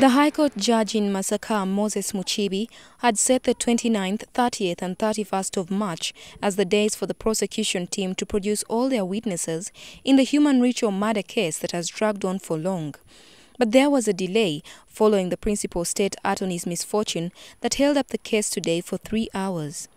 The High Court judge in Masaka, Moses Muchibi, had set the 29th, 30th and 31st of March as the days for the prosecution team to produce all their witnesses in the human ritual murder case that has dragged on for long. But there was a delay following the principal state attorney's misfortune that held up the case today for three hours.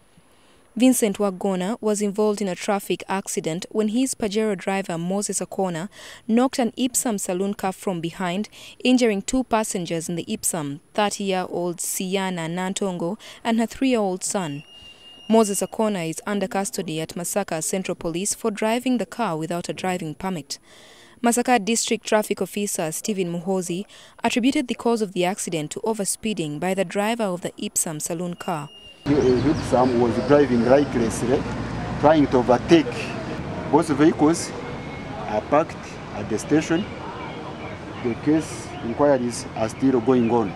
Vincent Wagona was involved in a traffic accident when his Pajero driver Moses Akona knocked an Ipsum saloon car from behind, injuring two passengers in the Ipsum, 30-year-old Siana Nantongo and her 3-year-old son. Moses Akona is under custody at Masaka Central Police for driving the car without a driving permit. Masaka District Traffic Officer Stephen Muhozi attributed the cause of the accident to overspeeding by the driver of the Ipsum saloon car. Hipsam was driving recklessly, trying to overtake. Both vehicles are parked at the station. The case inquiries are still going on.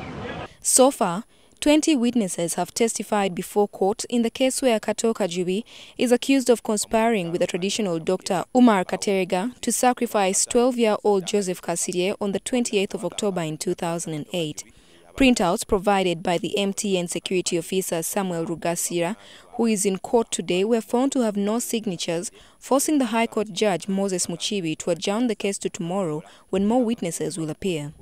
So far, 20 witnesses have testified before court in the case where kato kajubi is accused of conspiring with the traditional doctor Umar Katerega to sacrifice 12-year-old Joseph Kasirie on the 28th of October in 2008. Printouts provided by the MTN security officer Samuel Rugasira, who is in court today, were found to have no signatures, forcing the High Court Judge Moses Muchibi to adjourn the case to tomorrow when more witnesses will appear.